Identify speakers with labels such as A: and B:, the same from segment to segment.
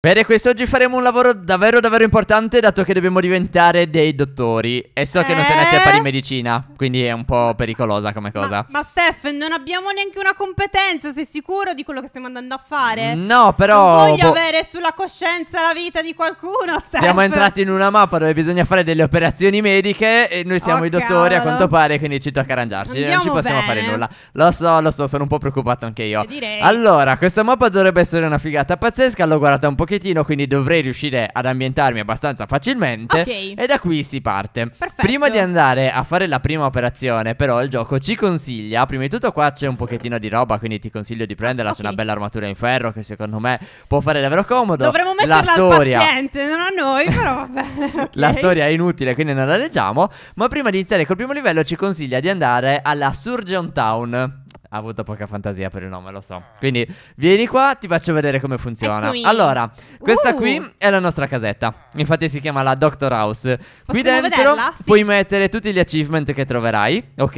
A: Bene, quest'oggi faremo un lavoro davvero davvero importante dato che dobbiamo diventare dei dottori E so che non se ne eh? acceppa di medicina, quindi è un po' pericolosa come cosa Ma,
B: ma Steph, non abbiamo neanche una competenza, sei sicuro di quello che stiamo andando a fare? No, però... Non voglio boh. avere sulla coscienza la vita di qualcuno, Steph Siamo entrati
A: in una mappa dove bisogna fare delle operazioni mediche E noi siamo oh, i dottori cavolo. a quanto pare, quindi ci tocca arrangiarci Andiamo Non ci possiamo bene. fare nulla Lo so, lo so, sono un po' preoccupato anche io Direi Allora, questa mappa dovrebbe essere una figata pazzesca, l'ho guardata un po' pochettino, quindi dovrei riuscire ad ambientarmi abbastanza facilmente. Okay. E da qui si parte. Perfetto. Prima di andare a fare la prima operazione, però, il gioco ci consiglia. Prima di tutto, qua c'è un pochettino di roba, quindi ti consiglio di prenderla. Okay. C'è una bella armatura in ferro che secondo me può fare davvero comodo. Dovremmo metterla la storia... al
B: paziente, non a noi, però va bene. Okay. La storia
A: è inutile, quindi non la leggiamo. Ma prima di iniziare col primo livello, ci consiglia di andare alla Surgeon Town. Ha avuto poca fantasia per il nome, lo so. Ah. Quindi vieni qua, ti faccio vedere come funziona. Allora, questa uh. qui è la nostra casetta. Ah. Infatti si chiama la Doctor House. qui Possiamo dentro vederla? puoi mettere tutti gli achievement che troverai, ok?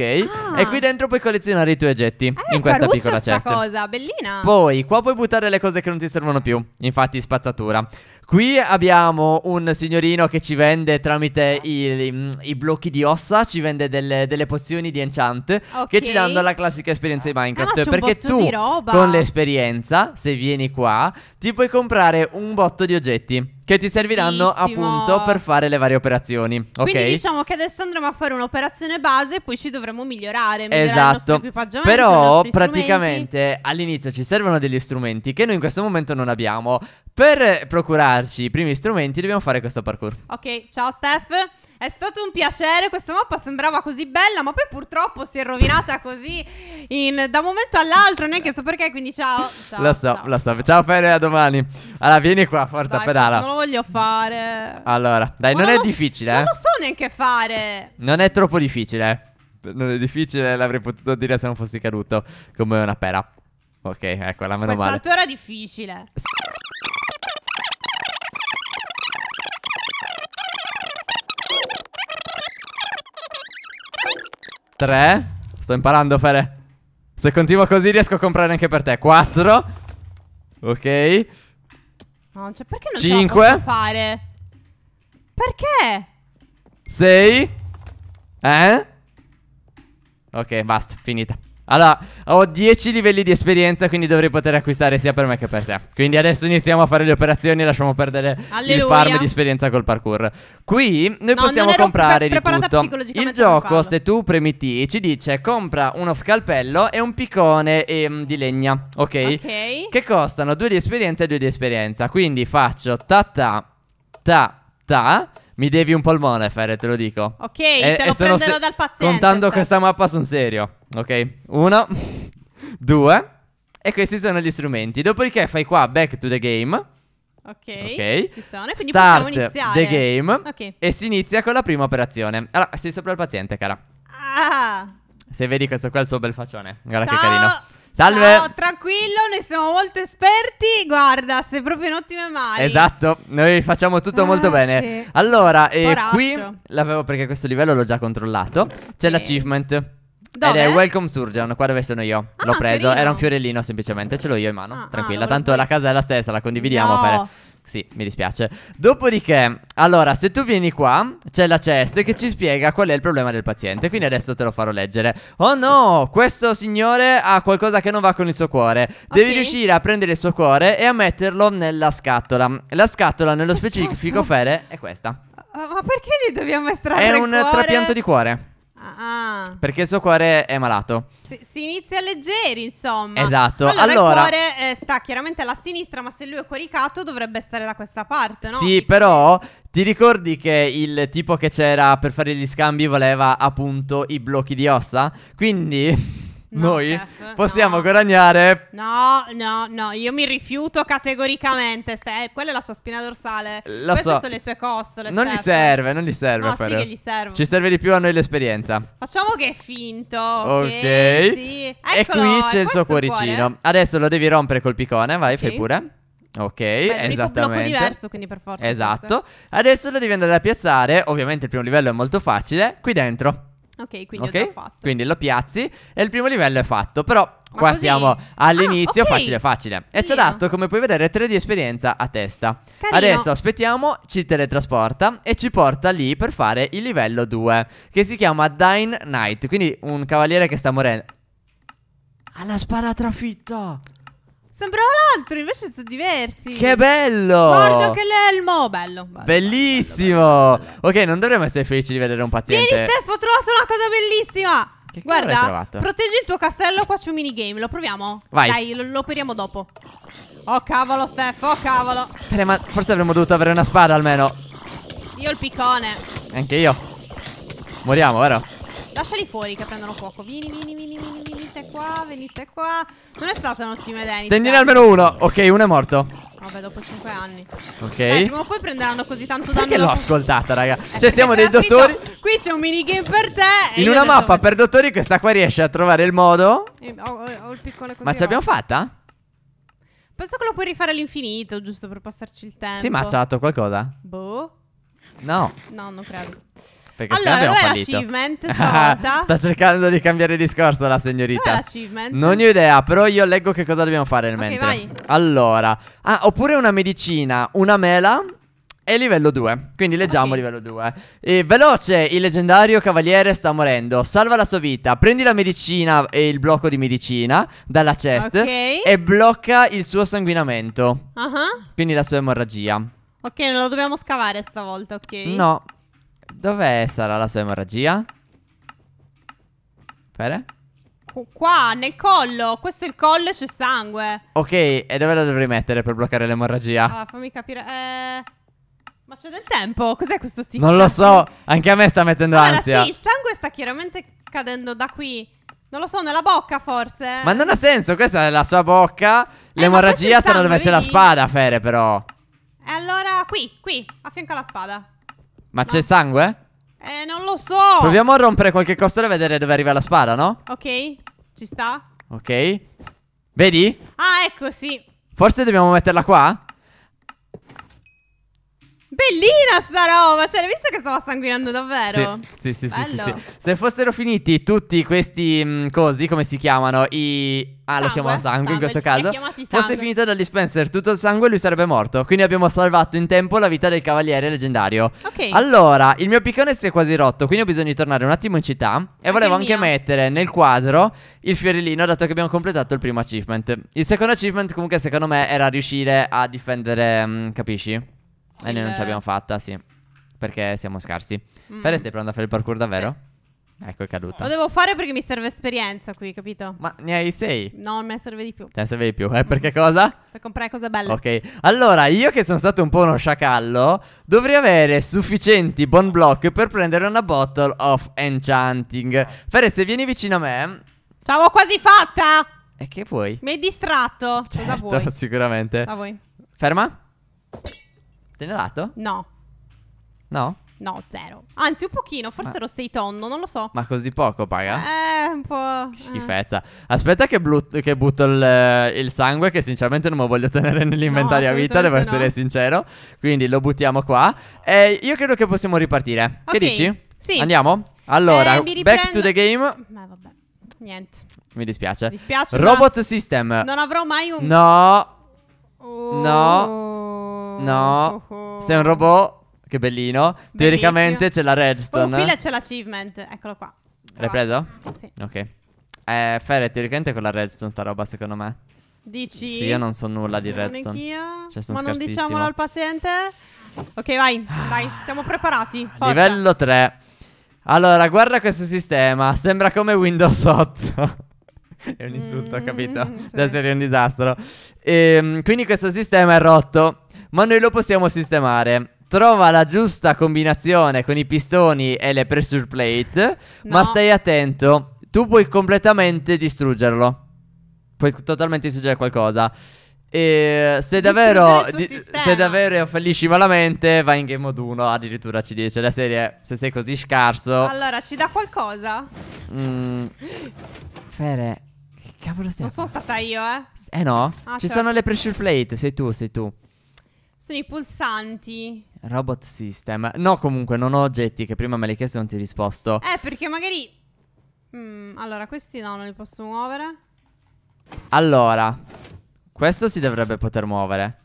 A: Ah. E qui dentro puoi collezionare i tuoi oggetti eh, in questa piccola sta chest. cosa,
B: bellina. Poi
A: qua puoi buttare le cose che non ti servono più. Infatti spazzatura. Qui abbiamo un signorino che ci vende tramite ah. i, i, i blocchi di ossa, ci vende delle, delle pozioni di enchant okay. che ci danno la classica esperienza esperienza di Minecraft. Ah, perché tu, con l'esperienza, se vieni qua, ti puoi comprare un botto di oggetti. Che ti serviranno Bellissimo. appunto per fare le varie operazioni. Ok. Quindi diciamo
B: che adesso andremo a fare un'operazione base e poi ci dovremo migliorare. migliorare esatto. Però praticamente
A: all'inizio ci servono degli strumenti che noi in questo momento non abbiamo. Per procurarci i primi strumenti dobbiamo fare questo parkour.
B: Ok, ciao Steph. È stato un piacere, questa mappa sembrava così bella, ma poi purtroppo si è rovinata così in, da un momento all'altro, neanche so perché, quindi ciao. ciao
A: lo so, ciao. lo so. Ciao Fede, a domani. Allora, vieni qua, forza, Dai, pedala lo
B: voglio fare.
A: Allora, dai, Ma non, non è difficile. Non eh. lo so
B: neanche fare.
A: Non è troppo difficile. Eh. Non è difficile, l'avrei potuto dire se non fossi caduto come una pera. Ok, ecco, la meno Questa Il
B: salto era difficile.
A: Tre. Sto imparando, Fere. Se continuo così riesco a comprare anche per te. Quattro. Ok.
B: No, cioè perché non Cinque. ce la posso fare? Perché?
A: Sei? Eh? Ok, basta, finita allora, ho 10 livelli di esperienza, quindi dovrei poter acquistare sia per me che per te. Quindi adesso iniziamo a fare le operazioni e lasciamo perdere Alleluia. il farm di esperienza col parkour. Qui noi no, possiamo comprare pre di tutto. Il gioco, se tu premi T, ci dice compra uno scalpello e un piccone ehm, di legna, ok? Ok. Che costano 2 di esperienza e 2 di esperienza. Quindi faccio ta ta ta ta mi devi un polmone, Ferre, te lo dico.
B: Ok, e, te lo prenderò se- dal paziente. Contando sta.
A: questa mappa sono serio. Ok, uno, due. E questi sono gli strumenti. Dopodiché fai qua back to the game.
B: Ok, okay. ci sono. E quindi Start possiamo iniziare. the game. Ok. E si
A: inizia con la prima operazione. Allora, sei sopra il paziente, cara.
B: Ah.
A: Se vedi questo qua è il suo bel faccione. Guarda Ciao. che carino. Salve! No,
B: tranquillo, noi siamo molto esperti. Guarda, sei proprio in ottime mani.
A: Esatto, noi facciamo tutto ah, molto bene. Sì. Allora, e eh, qui l'avevo perché questo livello l'ho già controllato. C'è sì. l'achievement. Dove? Ed è Welcome Surgeon, qua dove sono io. Ah, l'ho preso, carino. era un fiorellino semplicemente, ce l'ho io in mano. Ah, ah Tranquilla, tanto la casa è la stessa, la condividiamo. No. Per... Sì, mi dispiace. Dopodiché, allora, se tu vieni qua, c'è la chest che ci spiega qual è il problema del paziente. Quindi adesso te lo farò leggere. Oh no, questo signore ha qualcosa che non va con il suo cuore. Devi okay. riuscire a prendere il suo cuore e a metterlo nella scatola. La scatola, nello specifico, Fere, è questa.
B: Ma perché gli dobbiamo estrarre È un cuore? trapianto di cuore. Ah, ah.
A: Perché il suo cuore è malato.
B: Si, si inizia leggeri, insomma. Esatto. Allora, allora il cuore eh, sta chiaramente alla sinistra, ma se lui è coricato dovrebbe stare da questa parte, no? Sì,
A: però ti ricordi che il tipo che c'era per fare gli scambi voleva appunto i blocchi di ossa? Quindi noi Steph, possiamo no. guadagnare.
B: No, no, no, io mi rifiuto categoricamente. Ste- eh, quella è la sua spina dorsale.
A: Lo Queste so. sono le sue costole. Non Steph. gli serve, non gli serve. No, però. sì gli serve. Ci serve di più a noi l'esperienza.
B: Facciamo che è finto. Ok. okay. Sì. e qui c'è il suo cuoricino.
A: Cuore? Adesso lo devi rompere col piccone. Vai, okay. fai pure. Ok, Beh, esattamente. È un diverso,
B: quindi per forza. Esatto.
A: Questo. Adesso lo devi andare a piazzare. Ovviamente il primo livello è molto facile. Qui dentro.
B: Ok, quindi okay? ho già
A: fatto. Quindi lo piazzi e il primo livello è fatto. Però Ma qua così? siamo all'inizio, ah, okay. facile facile. E ci ha dato, come puoi vedere, 3 di esperienza a testa. Carino. Adesso aspettiamo, ci teletrasporta e ci porta lì per fare il livello 2, che si chiama Dine Knight. Quindi un cavaliere che sta morendo.
B: Ha la spada trafitta. Sembrava l'altro, invece sono diversi. Che bello! Guarda che l'elmo! Bello.
A: Bellissimo. Bello, bello, ok, non dovremmo essere felici di vedere un paziente. Vieni, Steph,
B: ho trovato una cosa bellissima. Che Guarda, proteggi il tuo castello, qua c'è un minigame, lo proviamo? Vai. Dai, lo, lo operiamo dopo. Oh cavolo, Steph, oh cavolo.
A: Bene, forse avremmo dovuto avere una spada almeno.
B: Io il piccone.
A: Anche io. Moriamo, vero?
B: Lasciali fuori che prendono fuoco. Vieni, vieni, vieni, vieni, venite qua, venite qua. Non è stata un'ottima idea. Stendine almeno uno.
A: Ok, uno è morto.
B: Vabbè, dopo 5 anni. Ok. Dai, prima o poi prenderanno così tanto danno. Che l'ho
A: ascoltata, raga? Eh, cioè, siamo dei dottori.
B: Scritto, qui c'è un minigame per te. In una mappa
A: detto... per dottori, questa qua riesce a trovare il modo.
B: Eh, ho, ho, il piccone così. Ma ce l'abbiamo fatta? Penso che lo puoi rifare all'infinito, giusto per passarci il tempo. Sì, ma ha fatto qualcosa? Boh. No. No, non credo. Perché allora, dov'è fallito. l'achievement stavolta? Sta cercando
A: di cambiare discorso la signorita. Dov'è l'achievement? Non ho idea, però io leggo che cosa dobbiamo fare nel okay, mentre. Vai. Allora, ah, oppure una medicina, una mela e livello 2. Quindi leggiamo okay. livello 2. E veloce, il leggendario cavaliere sta morendo. Salva la sua vita. Prendi la medicina e il blocco di medicina dalla chest okay. e blocca il suo sanguinamento. Uh -huh. Quindi la sua emorragia.
B: Ok, non lo dobbiamo scavare stavolta, ok? No,
A: Dov'è sarà la sua emorragia? Pere?
B: Qua, nel collo. Questo è il collo e c'è sangue.
A: Ok, e dove la dovrei mettere per bloccare l'emorragia? Allora,
B: fammi capire. Eh... Ma c'è del tempo? Cos'è questo tipo? Non lo so,
A: anche a me sta mettendo allora, ansia. Sì, il
B: sangue sta chiaramente cadendo da qui. Non lo so, nella bocca forse.
A: Ma non ha senso, questa è la sua bocca. L'emorragia eh, stanno dove c'è la spada, Fere, però.
B: E allora, qui, qui, a fianco alla spada.
A: Ma no. c'è sangue?
B: Eh, non lo so. Proviamo a
A: rompere qualche costolo e vedere dove arriva la spada, no?
B: Ok, ci sta.
A: Ok. Vedi?
B: Ah, ecco, sì.
A: Forse dobbiamo metterla qua?
B: bellina sta roba! Cioè, hai visto che stava sanguinando davvero?
A: Sì, sì, sì, sì, sì, Se fossero finiti tutti questi mh, mm, cosi, come si chiamano? I... Ah, sangue, lo chiamano sangue, sangue in questo caso. Fosse finito dal dispenser tutto il sangue, lui sarebbe morto. Quindi abbiamo salvato in tempo la vita del cavaliere leggendario. Ok. Allora, il mio piccone si è quasi rotto, quindi ho bisogno di tornare un attimo in città. E volevo anche, anche mettere nel quadro il fiorellino, dato che abbiamo completato il primo achievement. Il secondo achievement, comunque, secondo me, era riuscire a difendere. Mh, mm, capisci? E noi non ce l'abbiamo fatta, sì. Perché siamo scarsi. Mm. Fede, stai pronta a fare il parkour davvero? Sì. Ecco, è caduta. Lo
B: devo fare perché mi serve esperienza qui, capito? Ma ne hai sei? No, non me serve di più.
A: Te ne serve di più, eh? Mm. Perché cosa?
B: Per comprare cose belle.
A: Ok, allora io che sono stato un po' uno sciacallo, dovrei avere sufficienti bon block per prendere una bottle of enchanting. Fere, se vieni vicino a me.
B: Ce l'ho quasi fatta!
A: E che vuoi?
B: Mi hai distratto. Certo, cosa vuoi? Sicuramente. A voi.
A: Ferma. Te ne dato? No. No?
B: No, zero. Anzi, un pochino, forse Ma... ero 6 tonno, non lo so.
A: Ma così poco paga?
B: Eh, un po'. Eh. Schifezza.
A: Eh. Aspetta che, che butto il, il, sangue, che sinceramente non me lo voglio tenere nell'inventario no, a vita, devo essere no. sincero. Quindi lo buttiamo qua. E io credo che possiamo ripartire. Okay. Che dici? Sì. Andiamo? Allora, eh, riprendo... back to the game.
B: Ma vabbè, niente.
A: Mi dispiace. Mi dispiace. Robot ma... System. Non avrò mai un... No. Oh. No. No, oh, oh. sei un robot. Che bellino. Bellissimo. Teoricamente c'è la redstone. Oh, qui
B: c'è l'achievement. Eccolo qua. L'hai preso? Sì.
A: Ok. Eh, Ferre, teoricamente con la redstone sta roba, secondo me. Dici? Sì, io non so nulla di redstone. Neanch'io. Cioè, sono Ma non diciamolo al
B: paziente? Ok, vai, vai, ah. siamo preparati. Forza.
A: Livello 3. Allora, guarda questo sistema. Sembra come Windows 8. è un insulto, mm, capito? Sì. Da serie un disastro. E, ehm, quindi questo sistema è rotto ma noi lo possiamo sistemare. Trova la giusta combinazione con i pistoni e le pressure plate, no. ma stai attento, tu puoi completamente distruggerlo. Puoi totalmente distruggere qualcosa. E se davvero, di, se davvero fallisci malamente, vai in game mode 1. Addirittura ci dice la serie: Se sei così scarso,
B: allora ci dà qualcosa.
A: Mm, Fere, che cavolo stai? Non
B: sono stata io, eh. Eh no, ah, ci certo. sono le pressure
A: plate. Sei tu, sei tu.
B: Sono i pulsanti.
A: Robot system. No, comunque, non ho oggetti che prima me li hai chiesto e non ti ho risposto.
B: Eh, perché magari... Mm, allora, questi no, non li posso muovere.
A: Allora, questo si dovrebbe poter muovere.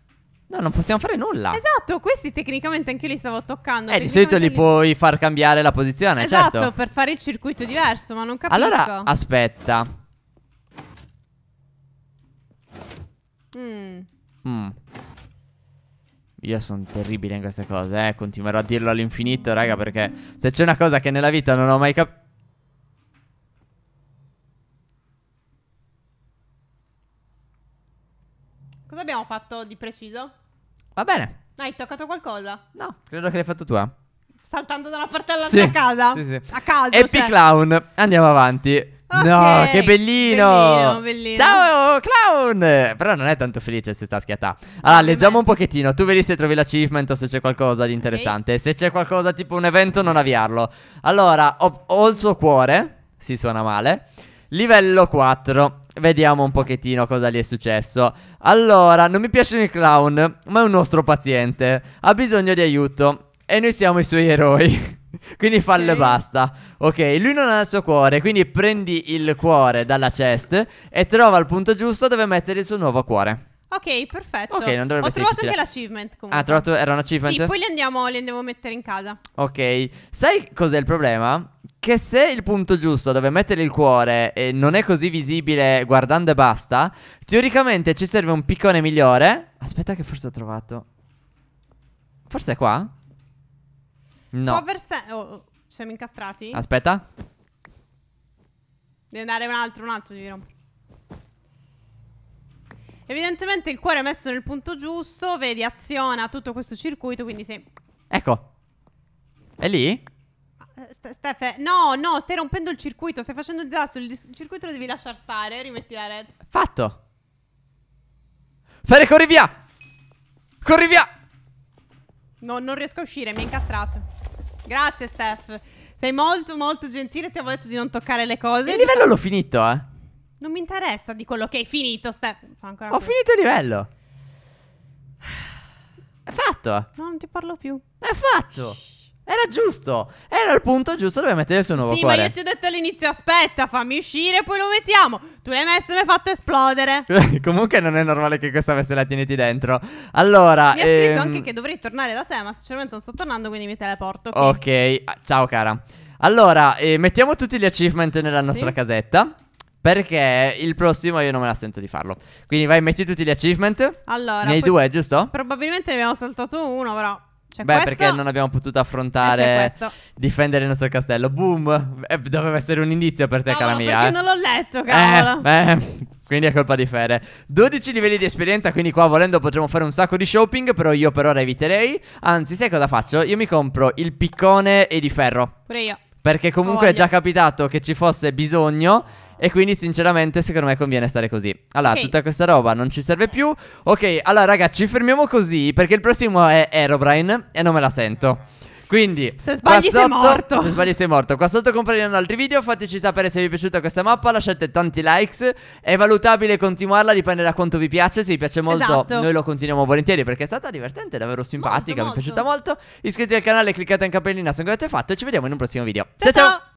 A: No, non possiamo fare nulla.
B: Esatto, questi tecnicamente anche io li stavo toccando. Eh, di solito li, li
A: puoi far cambiare la posizione, esatto, certo. per
B: fare il circuito diverso, ma non capisco. Allora,
A: aspetta. Mm. Mm. Io sono terribile in queste cose, eh. Continuerò a dirlo all'infinito, raga, perché se c'è una cosa che nella vita non ho mai capito...
B: Cosa abbiamo fatto di preciso? Va bene. Hai toccato qualcosa? No,
A: credo che l'hai fatto eh. tua.
B: Saltando da una parte all'altra sì, a casa? Sì, sì. A caso, E cioè.
A: clown andiamo avanti. Okay, no, che bellino. bellino, bellino. Ciao, clown! Però non è tanto felice se sta schiatta. Allora, leggiamo un pochettino. Tu vedi se trovi l'achievement o se c'è qualcosa di interessante. Okay. Se c'è qualcosa tipo un evento, non avviarlo. Allora, ho, ho il suo cuore. Si suona male. Livello 4. Vediamo un pochettino cosa gli è successo. Allora, non mi piacciono i clown, ma è un nostro paziente. Ha bisogno di aiuto. E noi siamo i suoi eroi. quindi falle e okay. basta. Ok, lui non ha il suo cuore, quindi prendi il cuore dalla chest e trova il punto giusto dove mettere il suo nuovo cuore.
B: Ok, perfetto. Ok, non dovrebbe essere Ho trovato difficile. anche l'achievement ah, comunque. Ah, trovato
A: era un achievement? Sì, poi li
B: andiamo, li andiamo a mettere in casa.
A: Ok. Sai cos'è il problema? Che se il punto giusto dove mettere il cuore eh, non è così visibile guardando e basta, teoricamente ci serve un piccone migliore. Aspetta che forse ho trovato. Forse è qua? No.
B: Cover Sam. Oh, oh, siamo incastrati. Aspetta. Deve andare un altro, un altro, giro. Evidentemente il cuore è messo nel punto giusto. Vedi, aziona tutto questo circuito, quindi sì.
A: Ecco. È lì?
B: Ah, eh, St no, no, stai rompendo il circuito, stai facendo un disastro. Il, il circuito lo devi lasciare stare, rimetti la red.
A: Fatto. Fede, corri via! Corri via!
B: No, non riesco a uscire, mi è incastrato. Grazie, Steph. Sei molto, molto gentile. Ti avevo detto di non toccare le cose. Il livello l'ho
A: finito, eh.
B: Non mi interessa di quello che hai finito, Steph. Ho qui. finito il livello. È fatto. No, non ti parlo più. È fatto.
A: Shh. Era giusto, era il punto giusto dove mettere il suo nuovo sì, cuore. Sì, ma io ti ho
B: detto all'inizio, aspetta, fammi uscire, poi lo mettiamo. Tu l'hai messo e mi hai fatto esplodere.
A: Comunque non è normale che questa avesse la tieniti dentro. Allora... Mi ha ehm... scritto anche che
B: dovrei tornare da te, ma sinceramente non sto tornando, quindi mi teleporto. Qui.
A: Ok, ah, ciao cara. Allora, eh, mettiamo tutti gli achievement nella nostra sì. casetta. Perché il prossimo io non me la sento di farlo. Quindi vai, metti tutti gli achievement. Allora. Ne due, giusto?
B: Probabilmente ne abbiamo saltato uno, però. C'è cioè, Beh, questo?
A: perché non abbiamo potuto eh, affrontare difendere il nostro castello. Boom! Eh, doveva essere un indizio per te, cavolo, cara mia. Perché eh. non
B: l'ho letto, cavolo. Eh,
A: eh. Quindi è colpa di Fede 12 livelli di esperienza Quindi qua volendo potremmo fare un sacco di shopping Però io per ora eviterei Anzi sai cosa faccio? Io mi compro il piccone e di ferro Pure io Perché comunque è già capitato che ci fosse bisogno e quindi sinceramente secondo me conviene stare così Allora okay. tutta questa roba non ci serve più Ok allora ragazzi ci fermiamo così Perché il prossimo è Aerobrine E non me la sento quindi, se sbagli sotto, sei morto. Se sbagli sei morto. Qua sotto compariranno altri video. Fateci sapere se vi è piaciuta questa mappa. Lasciate tanti likes. È valutabile continuarla, dipende da quanto vi piace. Se vi piace molto, esatto. noi lo continuiamo volentieri perché è stata divertente, davvero simpatica. Molto, mi molto. è piaciuta molto. Iscrivetevi al canale, cliccate in cappellina se non avete fatto. E ci vediamo in un prossimo video. ciao! ciao. ciao.